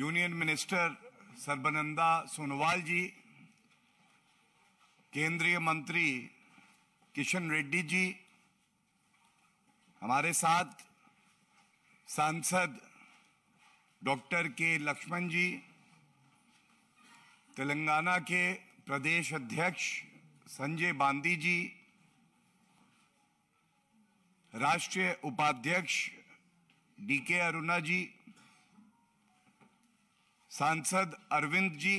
Union minister Sarbananda Sonowal ji केंद्रीय मंत्री किशन रेड्डी जी हमारे साथ सांसद डॉक्टर के लक्ष्मण जी तेलंगाना के प्रदेश अध्यक्ष संजय बांदी जी राष्ट्रीय उपाध्यक्ष डी के अरुणा जी सांसद Arvind ji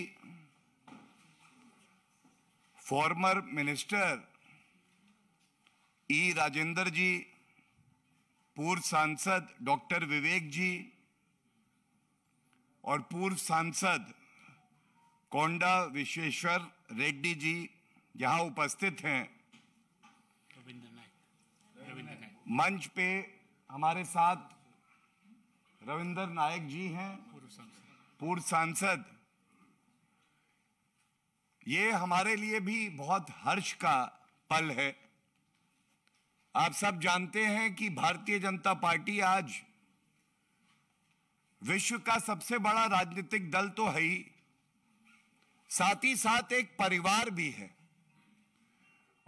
former minister E Rajendra ji पूर्व सांसद डॉक्टर विवेक जी और पूर्व सांसद कोंडा विश्वेश्वर रेड्डी जी यहाँ उपस्थित हैं मंच पे हमारे साथ रविंद्र नायक जी हैं पूर्व सांसद पूर्व सांसद ये हमारे लिए भी बहुत हर्ष का पल है आप सब जानते हैं कि भारतीय जनता पार्टी आज विश्व का सबसे बड़ा राजनीतिक दल तो है ही साथ ही साथ एक परिवार भी है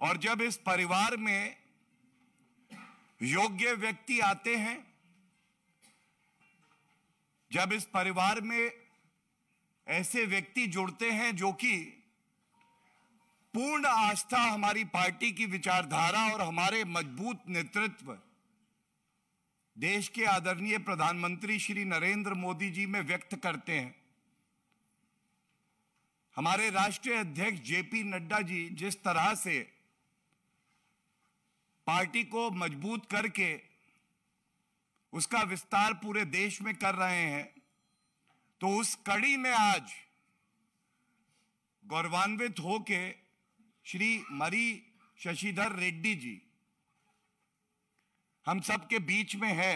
और जब इस परिवार में योग्य व्यक्ति आते हैं जब इस परिवार में ऐसे व्यक्ति जुड़ते हैं जो कि पूर्ण आस्था हमारी पार्टी की विचारधारा और हमारे मजबूत नेतृत्व देश के आदरणीय प्रधानमंत्री श्री नरेंद्र मोदी जी में व्यक्त करते हैं हमारे राष्ट्रीय अध्यक्ष जेपी नड्डा जी जिस तरह से पार्टी को मजबूत करके उसका विस्तार पूरे देश में कर रहे हैं तो उस कड़ी में आज गौरवान्वित होके श्री मरी शशिधर रेड्डी जी हम सबके बीच में है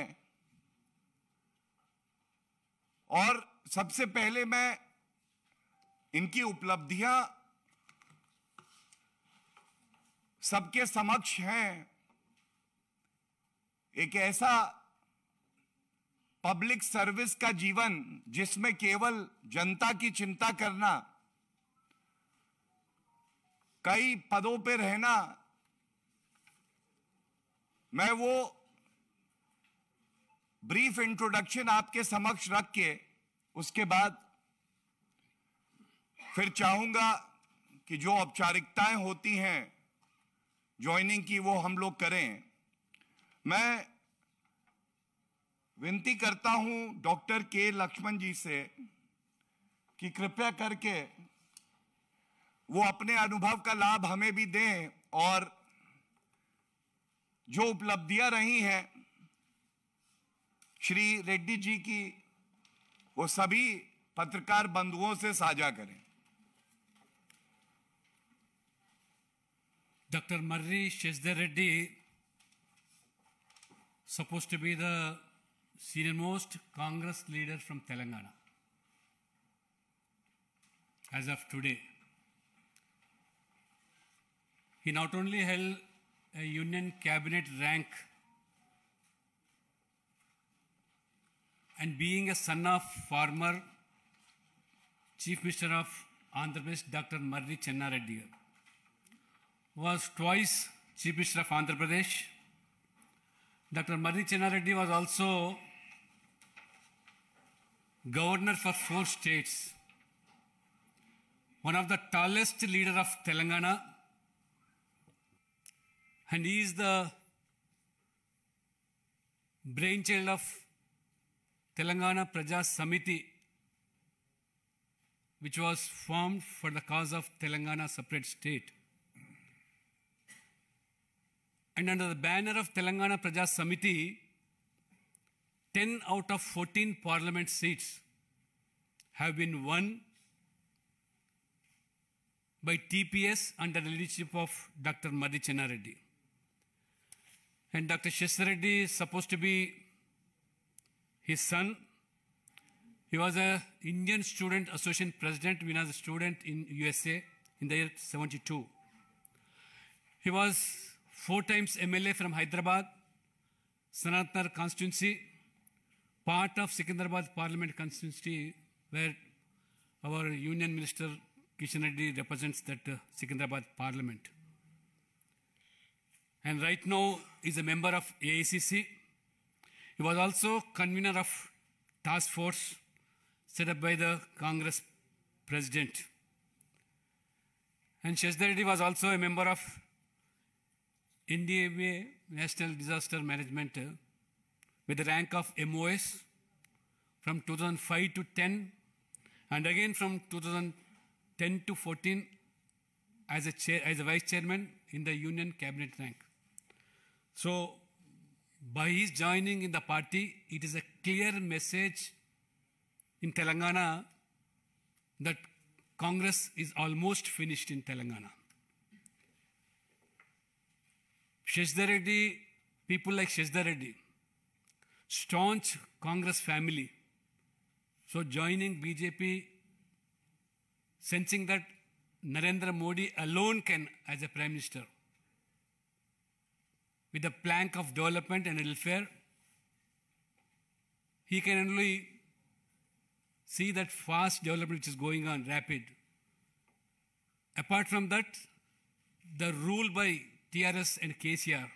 और सबसे पहले मैं इनकी उपलब्धियां सबके समक्ष हैं एक ऐसा पब्लिक सर्विस का जीवन जिसमें केवल जनता की चिंता करना कई पदों पर रहना मैं वो ब्रीफ इंट्रोडक्शन आपके समक्ष रख के उसके बाद फिर चाहूंगा कि जो औपचारिकताएं होती हैं ज्वाइनिंग की वो हम लोग करें मैं विनती करता हूं डॉक्टर के लक्ष्मण जी से कि कृपया करके वो अपने अनुभव का लाभ हमें भी दें और जो उपलब्धियां रही हैं श्री रेड्डी जी की वो सभी पत्रकार बंधुओं से साझा करें doctor Marri Shesda Reddy suppose to be the senior-most Congress leader from Telangana. As of today, he not only held a union cabinet rank and being a son of former Chief Minister of Andhra Pradesh, Dr. Murri Chennareddy, was twice Chief Minister of Andhra Pradesh. Dr. Murri Chennareddy was also governor for four states, one of the tallest leader of Telangana, and he is the brainchild of Telangana Praja Samiti, which was formed for the cause of Telangana separate state. And under the banner of Telangana Praja Samiti, 10 out of 14 parliament seats have been won by TPS under the leadership of Dr. Madhi Reddy. And Dr. Sheshareddy is supposed to be his son. He was a Indian Student Association President when as was a student in USA in the year 72. He was four times MLA from Hyderabad, Sanatnar constituency, part of Secunderabad Parliament constituency where our Union Minister Kishan Reddy represents that uh, Secunderabad Parliament. And right now is a member of AACC. He was also convener of task force set up by the Congress President. And Shashdar was also a member of NDABA National Disaster Management uh, with the rank of MOS from 2005 to 10, and again from 2010 to 14 as a, chair, as a vice chairman in the union cabinet rank. So, by his joining in the party, it is a clear message in Telangana that Congress is almost finished in Telangana. Shesdar Reddy, people like Shesdar Reddy, staunch Congress family. So joining BJP, sensing that Narendra Modi alone can, as a Prime Minister, with the plank of development and welfare, he can only see that fast development which is going on, rapid. Apart from that, the rule by TRS and KCR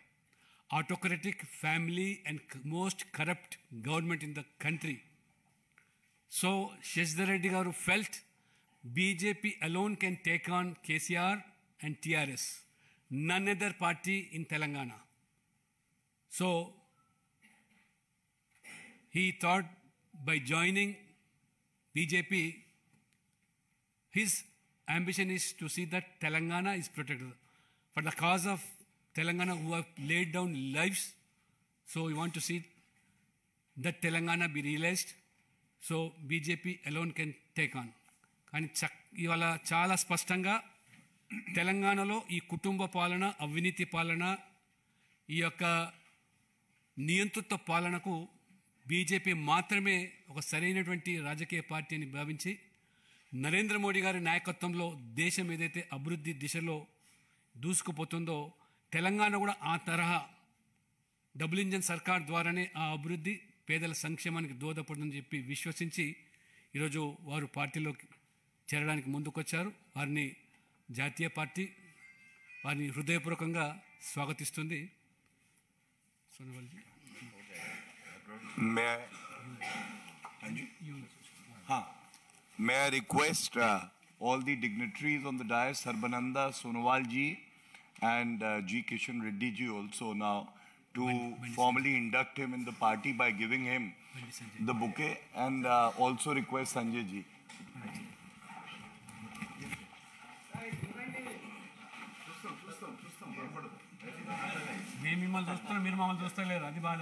autocratic family and most corrupt government in the country. So Sheshda Reddy Garu felt BJP alone can take on KCR and TRS, none other party in Telangana. So he thought by joining BJP, his ambition is to see that Telangana is protected. For the cause of Telangana who have laid down lives. So you want to see that Telangana be realised so BJP alone can take on కానీ చక్ ఇవాళ చాలా స్పష్టంగా తెలంగాణలో ఈ కుటుంబ పాలన అవినీతి పాలన ఈ యొక్క నియంతృత్వ పాలనకు బీజేపీ మాత్రమే ఒక సరైనటువంటి రాజకీయ పార్టీ అని భావించి నరేంద్ర మోడీ గారి నాయకత్వంలో దేశం ఏదైతే అభివృద్ధి దిశలో దూసుకుపోతుందో తెలంగాణ కూడా ఆ తరహా డబుల్ ఇంజన్ సర్కార్ ద్వారానే ఆ అభివృద్ధి పేదల సంక్షేమానికి దోహదపడుతుందని చెప్పి విశ్వసించి ఈరోజు వారు పార్టీలోకి చేరడానికి ముందుకొచ్చారు వారిని జాతీయ పార్టీ వారిని హృదయపూర్వకంగా స్వాగతిస్తుంది మే may I, may I request uh, all the dignitaries on the dais, Sarbananda, and uh, G. Kishan Reddy ji also now to when, when formally induct him in the party by giving him the bouquet and uh, also request Sanjay ji. మిమ్మల్ని మీరు మమ్మల్ని చూస్తలేరు అది బాధ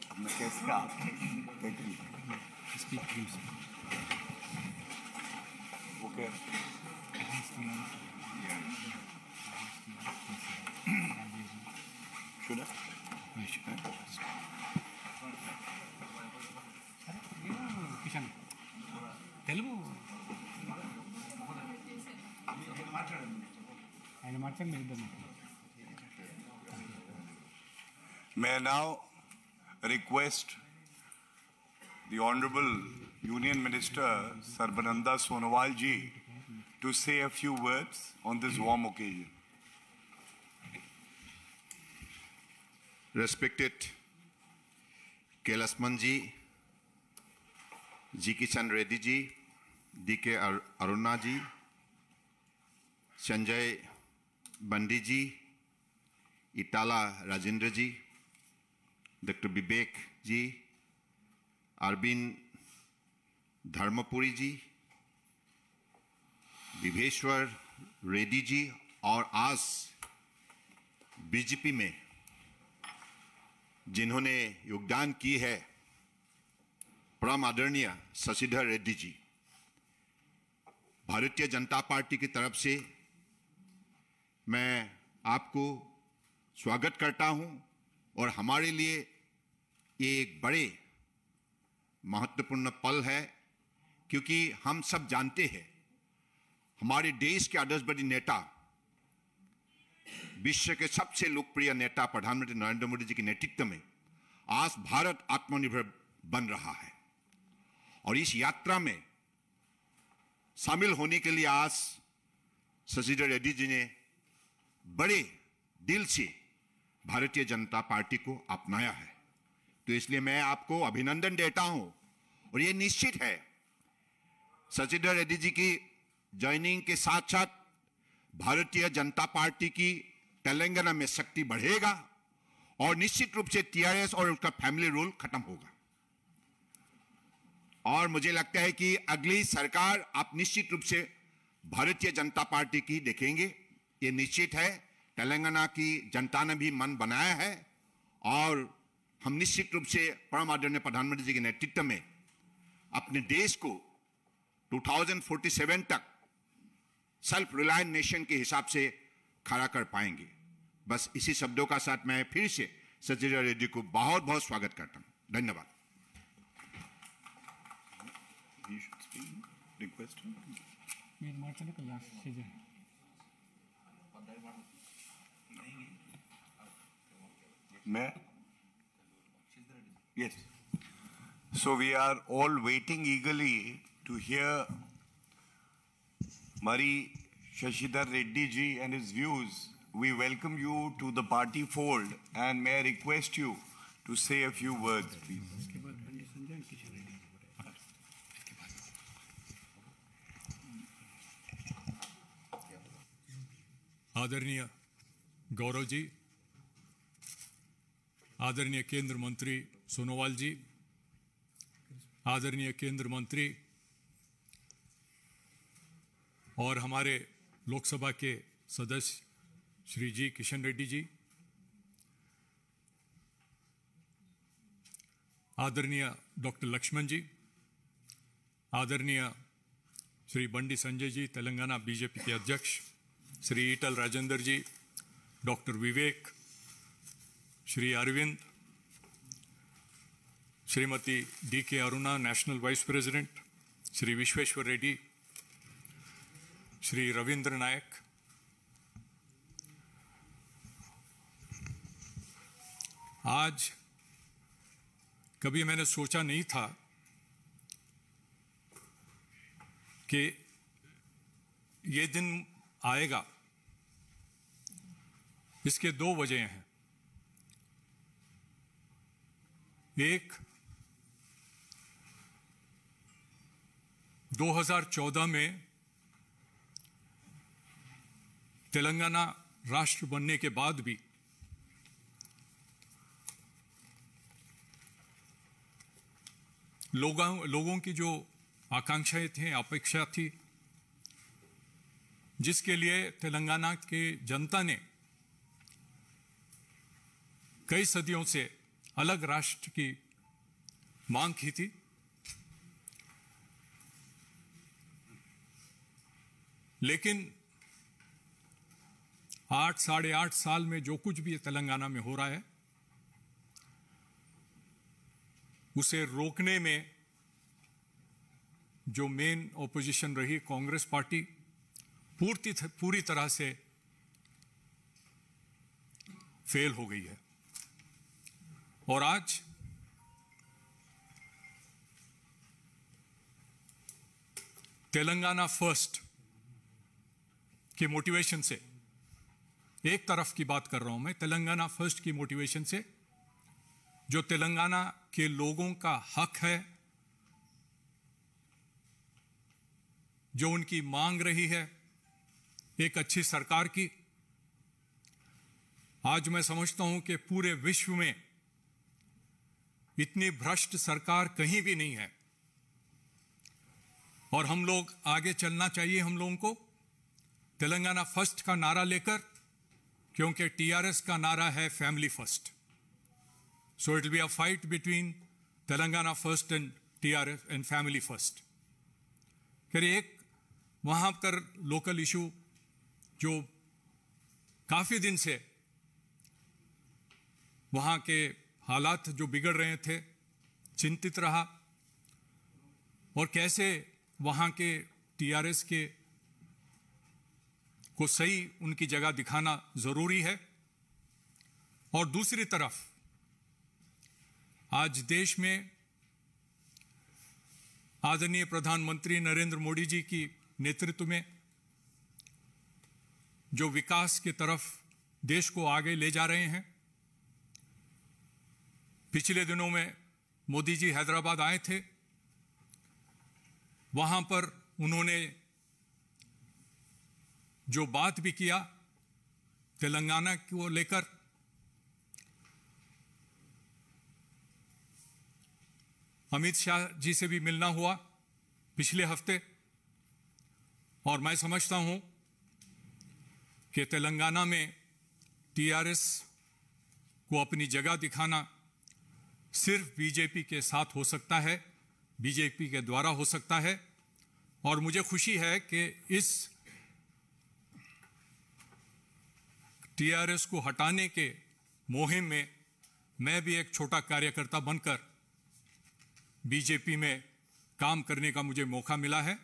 Speak please. Okay. Should I? Kishan Telugu ఆయన మాట్లాడండి may now request the Honorable Union Minister Sarbananda Sonowal ji to say a few words on this warm occasion. Respected Kailasmanji, Manji, Reddy ji, D.K. Aruna ji, Sanjay Bandi ji, Itala Rajendra ji, doctor Vivek ji Arvind Dharmapuri ji Vishweshwar Reddy ji और आज BJP में जिन्होंने योगदान की है परम आदरणीय शशिधर रेड्डी जी भारतीय जनता पार्टी की तरफ से मैं आपको स्वागत करता हूं और हमारे लिए ये एक बड़े महत्वपूर्ण पल है क्योंकि हम सब जानते हैं हमारे देश के आदर्श बड़ी नेता विश्व के सबसे लोकप्रिय नेता प्रधानमंत्री नरेंद्र मोदी जी के नेतृत्व में आज भारत आत्मनिर्भर बन रहा है और इस यात्रा में शामिल होने के लिए आज शशिधर रेड्डी जी ने बड़े दिल से भारतीय जनता पार्टी को अपनाया है तो इसलिए मैं आपको अभिनंदन देता हूं और ये निश्चित है सचिन रेड्डी जी की ज्वाइनिंग के साथ साथ भारतीय जनता पार्टी की तेलंगाना में शक्ति बढ़ेगा और निश्चित रूप से टीआरएस और उसका फैमिली रूल खत्म होगा और मुझे लगता है कि अगली सरकार आप निश्चित रूप से भारतीय जनता पार्टी की देखेंगे ये निश्चित है तेलंगाना की जनता ने भी मन बनाया है और हम निश्चित रूप से परम आदरणीय प्रधानमंत्री जी के नेतृत्व में अपने देश को 2047 तक सेल्फ रिलायंट नेशन के हिसाब से खड़ा कर पाएंगे बस इसी शब्दों का साथ मैं फिर से सचिरा रेड्डी को बहुत बहुत स्वागत करता हूँ धन्यवाद मैं Yes. So we are all waiting eagerly to hear Mari Shashidhar Reddy ji and his views. We welcome you to the party fold and may I request you to say a few words, please. आदरणीय गौरव जी आदरणीय केंद्र सोनोवाल जी आदरणीय केंद्र मंत्री और हमारे लोकसभा के सदस्य श्री जी किशन रेड्डी जी आदरणीय डॉक्टर लक्ष्मण जी आदरणीय श्री बंडी संजय जी तेलंगाना बीजेपी के अध्यक्ष Shri Etela Rajender ji doctor Vivek Shri Arvind Shrimati D K Aruna national vice president Shri Vishweshwar Reddy Shri Ravindra Naik आज कभी मैंने सोचा नहीं था कि ये दिन आएगा इसके दो वजह हैं एक 2014 में तेलंगाना राष्ट्र बनने के बाद भी लोगों लोगों की जो आकांक्षाएं थी अपेक्षा थी जिसके लिए तेलंगाना के जनता ने कई सदियों से अलग राष्ट्र की मांग की थी लेकिन आठ साढ़े आठ साल में जो कुछ भी तेलंगाना में हो रहा है उसे रोकने में जो मेन ओपोजिशन रही कांग्रेस पार्टी पूर्ति पूरी तरह से फेल हो गई है और आज तेलंगाना फर्स्ट के मोटिवेशन से एक तरफ की बात कर रहा हूं मैं तेलंगाना फर्स्ट की मोटिवेशन से जो तेलंगाना के लोगों का हक है जो उनकी मांग रही है एक अच्छी सरकार की आज मैं समझता हूं कि पूरे विश्व में इतनी भ्रष्ट सरकार कहीं भी नहीं है और हम लोग आगे चलना चाहिए हम लोगों को तेलंगाना फर्स्ट का नारा लेकर क्योंकि टीआरएस का नारा है family first so it be a fight between Telangana first and TRS and family first फिर एक वहां पर लोकल इशू जो काफ़ी दिन से वहां के हालात जो बिगड़ रहे थे चिंतित रहा और कैसे वहां के टीआरएस के को सही उनकी जगह दिखाना ज़रूरी है और दूसरी तरफ आज देश में आदरणीय प्रधानमंत्री नरेंद्र मोदी जी की नेतृत्व में जो विकास की तरफ देश को आगे ले जा रहे हैं पिछले दिनों में मोदी जी हैदराबाद आए थे वहां पर उन्होंने जो बात भी किया तेलंगाना को लेकर अमित शाह जी से भी मिलना हुआ पिछले हफ्ते और मैं समझता हूं कि तेलंगाना में टीआरएस को अपनी जगह दिखाना सिर्फ बीजेपी के साथ हो सकता है बीजेपी के द्वारा हो सकता है और मुझे खुशी है कि इस टीआरएस को हटाने के मुहिम में मैं भी एक छोटा कार्यकर्ता बनकर बीजेपी में काम करने का मुझे मौका मिला है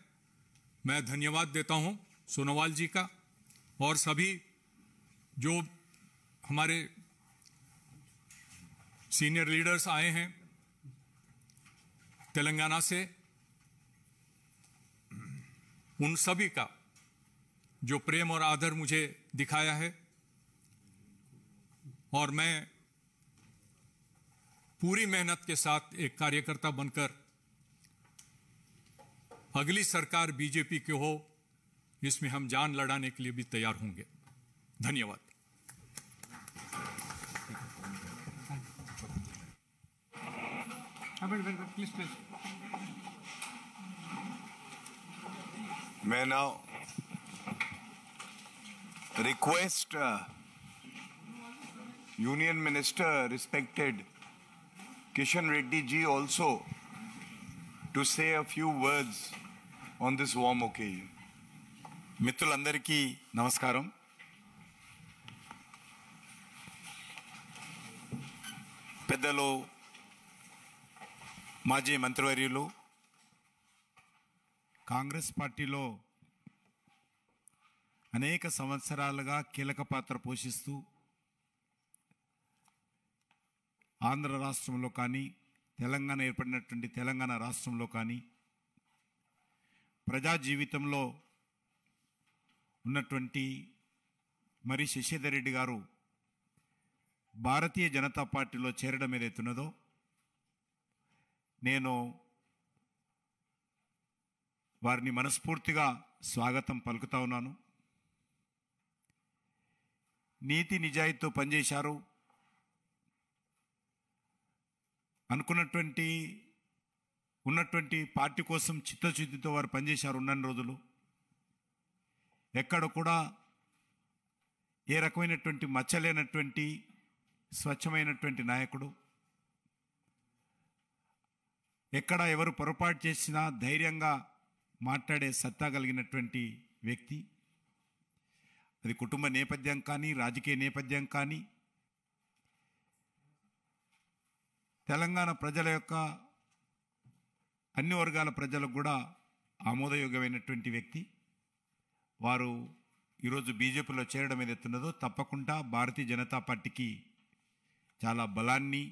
मैं धन्यवाद देता हूं सोनोवाल जी का और सभी जो हमारे सीनियर लीडर्स आए हैं तेलंगाना से उन सभी का जो प्रेम और आदर मुझे दिखाया है और मैं पूरी मेहनत के साथ एक कार्यकर्ता बनकर अगली सरकार बीजेपी की हो इसमें हम जान लड़ाने के लिए भी तैयार होंगे धन्यवाद हाँ, मैं now request uh, Union Minister, respected Kishan Reddy ji also to say a few words on this warm occasion. మిత్రులందరికీ నమస్కారం పెద్దలు మాజీ మంత్రివర్యులు కాంగ్రెస్ పార్టీలో అనేక సంవత్సరాలుగా కీలక పాత్ర పోషిస్తూ ఆంధ్ర రాష్ట్రంలో కానీ తెలంగాణ ఏర్పడినటువంటి తెలంగాణ రాష్ట్రంలో కానీ ప్రజా జీవితంలో ఉన్నటువంటి మరి శశిధర్ రెడ్డి గారు భారతీయ జనతా పార్టీలో చేరడం ఏదైతున్నదో నేను వారిని మనస్ఫూర్తిగా స్వాగతం పలుకుతా ఉన్నాను నీతి నిజాయితీతో పనిచేశారు అనుకున్నటువంటి ఉన్నటువంటి పార్టీ కోసం చిత్తశుద్ధితో వారు పనిచేశారు ఉన్న రోజులు ఎక్కడ కూడా ఏ రకమైనటువంటి మచ్చలేనటువంటి స్వచ్ఛమైనటువంటి నాయకుడు ఎక్కడ ఎవరు పొరపాటు చేసినా ధైర్యంగా మాట్లాడే సత్తా కలిగినటువంటి వ్యక్తి అది కుటుంబ నేపథ్యం కానీ రాజకీయ నేపథ్యం కానీ తెలంగాణ ప్రజల యొక్క అన్ని వర్గాల ప్రజలకు కూడా ఆమోదయోగ్యమైనటువంటి వ్యక్తి వారు ఈరోజు బీజేపీలో చేరడం ఏదైతున్నదో తప్పకుండా భారతీయ జనతా పార్టీకి చాలా బలాన్ని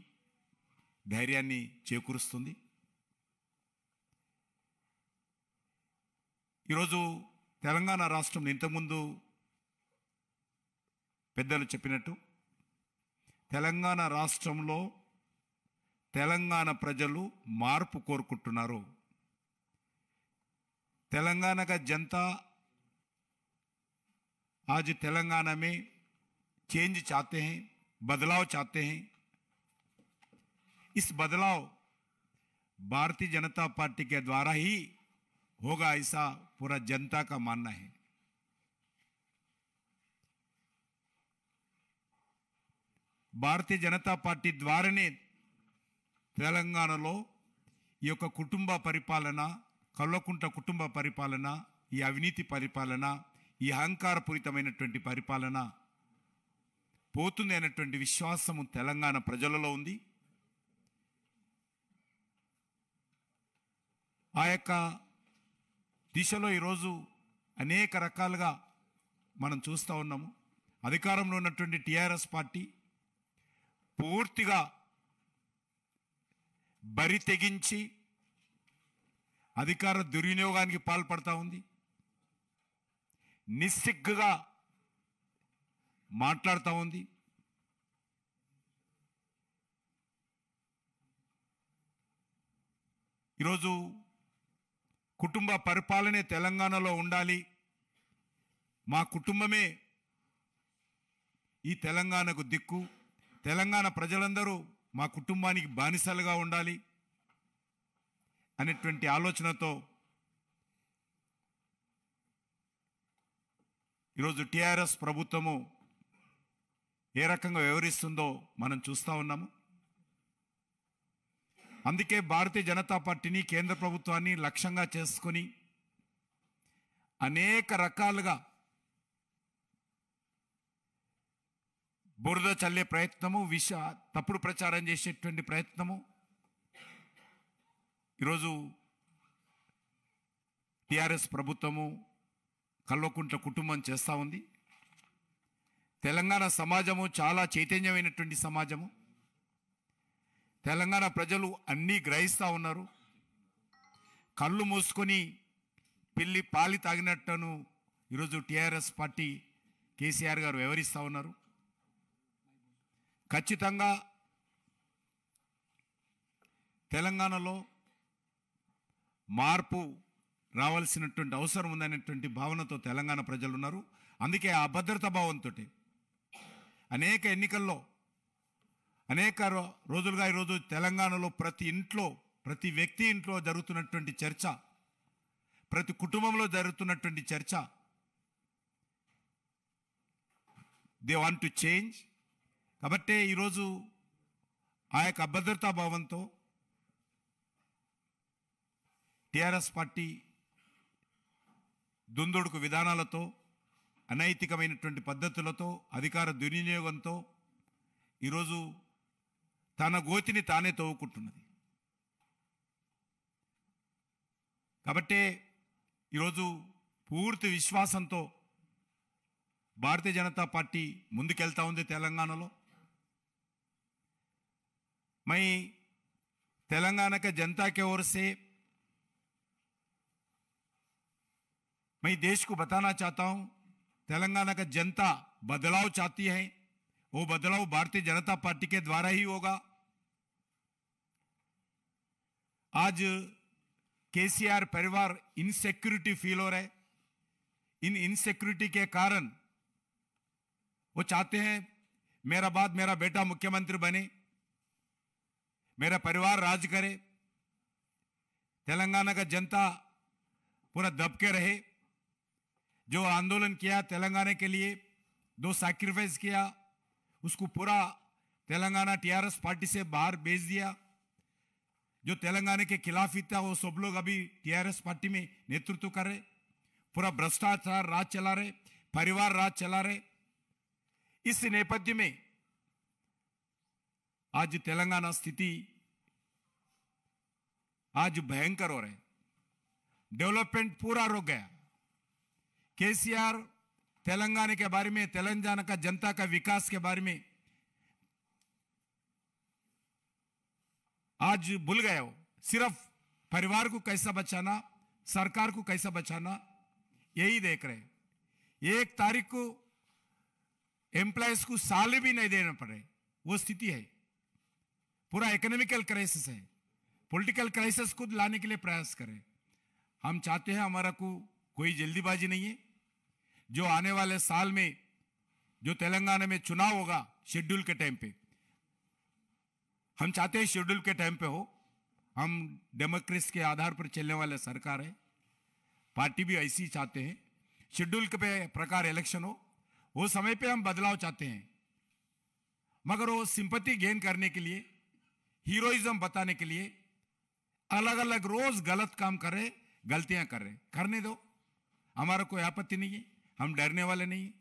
ధైర్యాన్ని చేకూరుస్తుంది ఈరోజు తెలంగాణ రాష్ట్రం ఇంతకుముందు పెద్దలు చెప్పినట్టు తెలంగాణ రాష్ట్రంలో तेलंगाना ప్రజలు మార్పు కోరుకుంటున్నారు तेलंगाना का जनता आज तेलंगाना में चेंज चाहते हैं बदलाव चाहते हैं इस बदलाव भारतीय जनता पार्टी के द्वारा ही होगा ऐसा पूरा जनता का मानना है भारतीय जनता पार्टी द्वारा ने తెలంగాణలో ఈ యొక్క కుటుంబ పరిపాలన కళ్ళకుంట కుటుంబ పరిపాలన ఈ అవినీతి పరిపాలన ఈ అహంకారపూరితమైనటువంటి పరిపాలన పోతుంది అనేటువంటి విశ్వాసము తెలంగాణ ప్రజలలో ఉంది ఆ యొక్క దిశలో ఈరోజు అనేక రకాలుగా మనం చూస్తూ ఉన్నాము అధికారంలో ఉన్నటువంటి టీఆర్ఎస్ పార్టీ పూర్తిగా బరి తెగించి అధికార దుర్వినియోగానికి పాల్పడతా ఉంది నిస్సిగ్గుగా మాట్లాడుతూ ఉంది ఈరోజు కుటుంబ పరిపాలనే తెలంగాణలో ఉండాలి మా కుటుంబమే ఈ తెలంగాణకు దిక్కు తెలంగాణ ప్రజలందరూ మా కుటుంబానికి బానిసలుగా ఉండాలి అనేటువంటి ఆలోచనతో ఈరోజు టీఆర్ఎస్ ప్రభుత్వము ఏ రకంగా వ్యవహరిస్తుందో మనం చూస్తూ ఉన్నాము అందుకే భారతీయ జనతా పార్టీని కేంద్ర ప్రభుత్వాన్ని లక్ష్యంగా చేసుకొని అనేక రకాలుగా బురద చల్లే ప్రయత్నము విష తప్పుడు ప్రచారం చేసేటువంటి ప్రయత్నము ఈరోజు టిఆర్ఎస్ ప్రభుత్వము కల్వకుంట్ల కుటుంబం చేస్తూ ఉంది తెలంగాణ సమాజము చాలా చైతన్యమైనటువంటి సమాజము తెలంగాణ ప్రజలు అన్నీ గ్రహిస్తూ ఉన్నారు కళ్ళు మూసుకొని పిల్లి పాలి తాగినట్టును ఈరోజు టిఆర్ఎస్ పార్టీ కేసీఆర్ గారు వివరిస్తూ ఉన్నారు ఖచ్చితంగా తెలంగాణలో మార్పు రావాల్సినటువంటి అవసరం ఉందనేటువంటి భావనతో తెలంగాణ ప్రజలు ఉన్నారు అందుకే ఆ భద్రతా భావంతో అనేక ఎన్నికల్లో అనేక రోజులుగా ఈరోజు తెలంగాణలో ప్రతి ఇంట్లో ప్రతి వ్యక్తి ఇంట్లో జరుగుతున్నటువంటి చర్చ ప్రతి కుటుంబంలో జరుగుతున్నటువంటి చర్చ దే వాంట్ టు చేంజ్ కాబట్టే ఈరోజు ఆ యొక్క అభద్రతా భావంతో టీఆర్ఎస్ పార్టీ దుందుడుకు విధానాలతో అనైతికమైనటువంటి పద్ధతులతో అధికార దుర్వినియోగంతో ఈరోజు తన గోతిని తానే తవ్వుకుంటున్నది కాబట్టే ఈరోజు పూర్తి విశ్వాసంతో భారతీయ జనతా పార్టీ ముందుకెళ్తా ఉంది తెలంగాణలో मैं तेलंगाना के जनता के ओर से मैं देश को बताना चाहता हूं तेलंगाना का जनता बदलाव चाहती है वो बदलाव भारतीय जनता पार्टी के द्वारा ही होगा आज केसीआर परिवार इनसेक्योरिटी फील हो रहे इन इनसेक्योरिटी के कारण वो चाहते हैं मेरा बाद मेरा बेटा मुख्यमंत्री बने मेरा परिवार राज करे तेलंगाना का जनता पूरा दबके रहे जो आंदोलन किया तेलंगाना के लिए दो सैक्रिफाइस किया उसको पूरा तेलंगाना टीआरएस पार्टी से बाहर भेज दिया जो तेलंगाना के खिलाफ ही था वो सब लोग अभी टीआरएस पार्टी में नेतृत्व कर रहे पूरा भ्रष्टाचार राज चला रहे परिवार राज चला रहे इस नेपथ्य में आज तेलंगाना स्थिति आज भयंकर हो रहे डेवलपमेंट पूरा रुक गया केसीआर तेलंगाना के बारे में तेलंगाना का जनता का विकास के बारे में आज भूल गए हो सिर्फ परिवार को कैसा बचाना सरकार को कैसा बचाना यही देख रहे एक तारीख को एम्प्लॉयज को साल भी नहीं देना पड़े वो स्थिति है पूरा इकोनॉमिकल क्राइसिस है पॉलिटिकल क्राइसिस खुद लाने के लिए प्रयास करें हम चाहते हैं हमारा को कोई जल्दीबाजी नहीं है जो आने वाले साल में जो तेलंगाना में चुनाव होगा शेड्यूल के टाइम पे हम चाहते हैं शेड्यूल के टाइम पे हो हम डेमोक्रेस के आधार पर चलने वाले सरकार है पार्टी भी ऐसी चाहते हैं शेड्यूल के पे प्रकार इलेक्शन हो वो समय पे हम बदलाव चाहते हैं मगर वो सिंपत्ति गेन करने के लिए हीरोइज्म बताने के लिए अलग अलग रोज गलत काम कर रहे गलतियां कर रहे करने दो हमारा कोई आपत्ति नहीं है हम डरने वाले नहीं है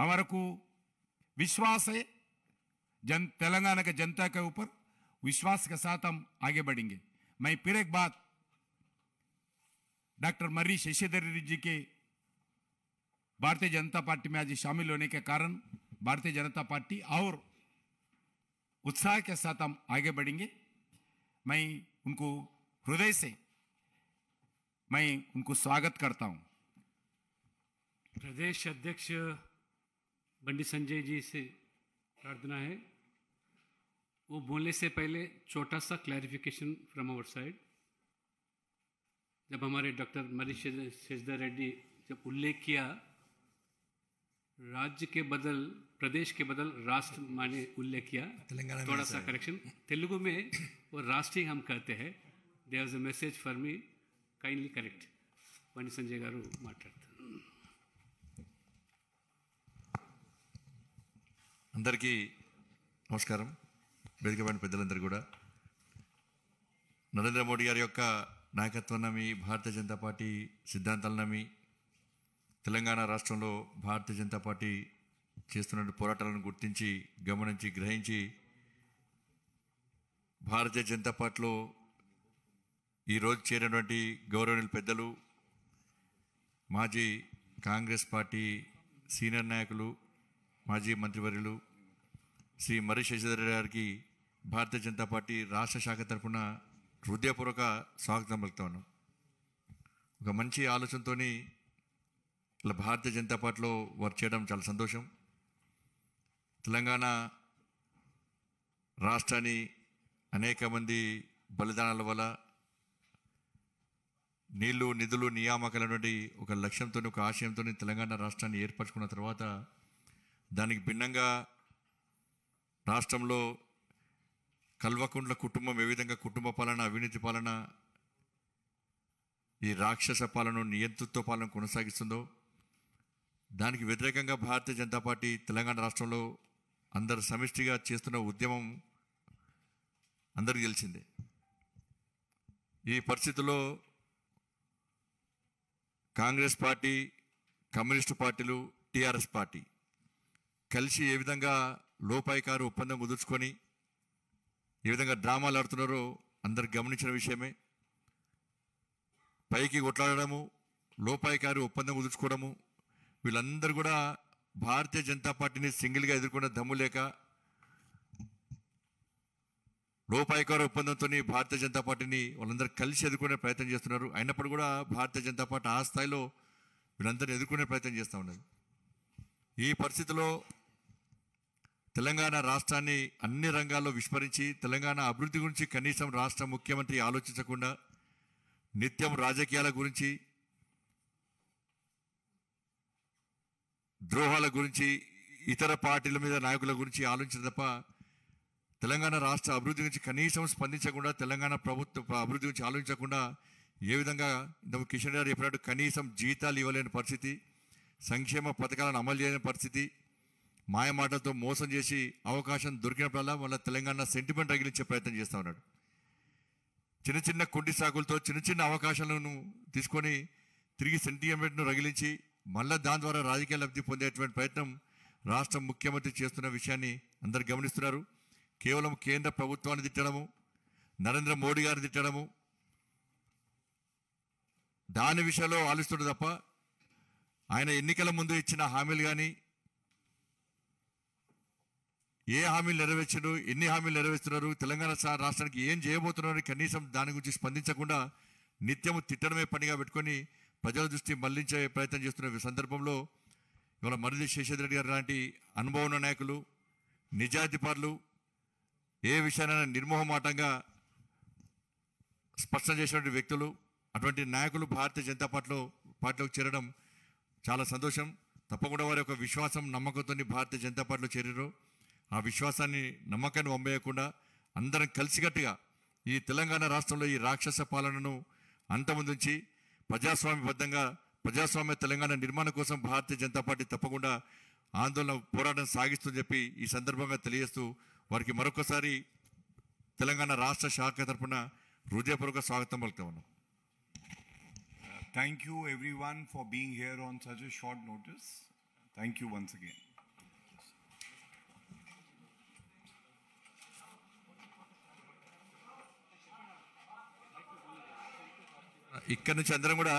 हमारे को विश्वास है जन तेलंगाना के जनता के ऊपर विश्वास के साथ हम आगे बढ़ेंगे मैं फिर एक बात डॉक्टर मर्री शशिधर रेड्डी जी के भारतीय जनता पार्टी में आज शामिल होने के कारण भारतीय जनता पार्टी और उत्साह के साथ हम आगे बढ़ेंगे मैं उनको हृदय से मैं उनको स्वागत करता हूं प्रदेश अध्यक्ष बंडी संजय जी से प्रार्थना है वो बोलने से पहले छोटा सा क्लैरिफिकेशन फ्रॉम आवर साइड जब हमारे डॉक्टर मरीश शेजदा रेड्डी जब उल्लेख किया राज्य के बदल प्रदेश के बदल राष्ट्र माने उल्लेख किया थोड़ा सा करेक्शन तेलुगु में वो राष्ट्र हम कहते हैं there is a message for me kindly correct वाणी संजय गारु माटाड़ता अंदर की नमस्कार वेदिकपैन पेद्लू नरेंद्र मोदी गारायकत्व नमी भारतीय जनता पार्टी सिद्धांत नमी తెలంగాణ రాష్ట్రంలో భారతీయ జనతా పార్టీ చేస్తున్న పోరాటాలను గుర్తించి గమనించి గ్రహించి భారతీయ జనతా పార్టీలో ఈరోజు చేరినటువంటి గౌరవనీయులు పెద్దలు మాజీ కాంగ్రెస్ పార్టీ సీనియర్ నాయకులు మాజీ మంత్రివర్యులు శ్రీ మరి శశిధర్ గారికి భారతీయ జనతా పార్టీ రాష్ట్ర శాఖ తరఫున హృదయపూర్వక స్వాగతం పలుకుతాను ఒక మంచి ఆలోచనతోని ఇలా భారతీయ జనతా పార్టీలో వర్క్ చేయడం చాలా సంతోషం తెలంగాణ రాష్ట్రాన్ని అనేక మంది బలిదానాల వల్ల నీళ్లు నిధులు నియామకాల నుండి ఒక లక్ష్యంతో ఒక ఆశయంతో తెలంగాణ రాష్ట్రాన్ని ఏర్పరచుకున్న తర్వాత దానికి భిన్నంగా రాష్ట్రంలో కల్వకుండ్ల కుటుంబం ఏ విధంగా కుటుంబ పాలన అవినీతి పాలన ఈ రాక్షస పాలన నియంతృత్వ పాలన కొనసాగిస్తుందో దానికి వ్యతిరేకంగా భారతీయ జనతా పార్టీ తెలంగాణ రాష్ట్రంలో అందరు సమిష్టిగా చేస్తున్న ఉద్యమం అందరికీ తెలిసిందే ఈ పరిస్థితుల్లో కాంగ్రెస్ పార్టీ కమ్యూనిస్టు పార్టీలు టీఆర్ఎస్ పార్టీ కలిసి ఏ విధంగా లోపాయికారు ఒప్పందం కుదుర్చుకొని ఏ విధంగా డ్రామాలు ఆడుతున్నారో అందరు గమనించిన విషయమే పైకి కొట్లాడము లోపాయికారు ఒప్పందం కుదుర్చుకోవడము వీళ్ళందరూ కూడా భారతీయ జనతా పార్టీని సింగిల్గా ఎదుర్కొన్న దమ్ము లేక లోపాయకార ఒప్పందంతో భారతీయ జనతా పార్టీని వాళ్ళందరూ కలిసి ఎదుర్కొనే ప్రయత్నం చేస్తున్నారు అయినప్పుడు కూడా భారతీయ జనతా పార్టీ ఆ స్థాయిలో వీళ్ళందరూ ఎదుర్కొనే ప్రయత్నం చేస్తూ ఉన్నారు ఈ పరిస్థితిలో తెలంగాణ రాష్ట్రాన్ని అన్ని రంగాల్లో విస్మరించి తెలంగాణ అభివృద్ధి గురించి కనీసం రాష్ట్ర ముఖ్యమంత్రి ఆలోచించకుండా నిత్యం రాజకీయాల గురించి ద్రోహాల గురించి ఇతర పార్టీల మీద నాయకుల గురించి ఆలోచించిన తప్ప తెలంగాణ రాష్ట్ర అభివృద్ధి గురించి కనీసం స్పందించకుండా తెలంగాణ ప్రభుత్వ అభివృద్ధి గురించి ఆలోచించకుండా ఏ విధంగా ఇంతకు కిషన్ గారు చెప్పినట్టు కనీసం జీతాలు ఇవ్వలేని పరిస్థితి సంక్షేమ పథకాలను అమలు చేయలేని పరిస్థితి మాయమాటలతో మోసం చేసి అవకాశం దొరికినప్పుడల్లా మళ్ళీ తెలంగాణ సెంటిమెంట్ రగిలించే ప్రయత్నం చేస్తూ ఉన్నాడు చిన్న చిన్న కుంటి సాకులతో చిన్న చిన్న అవకాశాలను తీసుకొని తిరిగి సెంటిమెంట్ను రగిలించి మళ్ళా దాని ద్వారా రాజకీయ లబ్ధి పొందేటువంటి ప్రయత్నం రాష్ట్ర ముఖ్యమంత్రి చేస్తున్న విషయాన్ని అందరు గమనిస్తున్నారు కేవలం కేంద్ర ప్రభుత్వాన్ని తిట్టడము నరేంద్ర మోడీ గారిని తిట్టడము దాని విషయంలో ఆలోచిస్తుంది తప్ప ఆయన ఎన్నికల ముందు ఇచ్చిన హామీలు కానీ ఏ హామీలు నెరవేర్చరు ఎన్ని హామీలు నెరవేర్చున్నారు తెలంగాణ రాష్ట్రానికి ఏం చేయబోతున్నారు కనీసం దాని గురించి స్పందించకుండా నిత్యము తిట్టడమే పనిగా పెట్టుకొని ప్రజల దృష్టి మళ్లించే ప్రయత్నం చేస్తున్న సందర్భంలో ఇవాళ మర్రి శేషాద్రి రెడ్డి గారు లాంటి అనుభవం నాయకులు నిజాధిపారులు ఏ విషయానైనా నిర్మోహమాటంగా స్పష్టం చేసినటువంటి వ్యక్తులు అటువంటి నాయకులు భారతీయ జనతా పార్టీలో పార్టీలోకి చేరడం చాలా సంతోషం తప్పకుండా వారి యొక్క విశ్వాసం నమ్మకంతో భారతీయ జనతా పార్టీలో చేరారు ఆ విశ్వాసాన్ని నమ్మకాన్ని వంబేయకుండా అందరం కలిసికట్టుగా ఈ తెలంగాణ రాష్ట్రంలో ఈ రాక్షస పాలనను అంతముందుంచి ప్రజాస్వామ్యబద్ధంగా ప్రజాస్వామ్య తెలంగాణ నిర్మాణం కోసం భారతీయ జనతా పార్టీ తప్పకుండా ఆందోళన పోరాటం సాగిస్తుందని చెప్పి ఈ సందర్భంగా తెలియజేస్తూ వారికి మరొకసారి తెలంగాణ రాష్ట్ర శాఖ తరఫున హృదయపూర్వక స్వాగతం పలుకుతా ఉన్నాం thank you everyone for being here on such short notice thank you once again ఇక్కడ నుంచి అందరం కూడా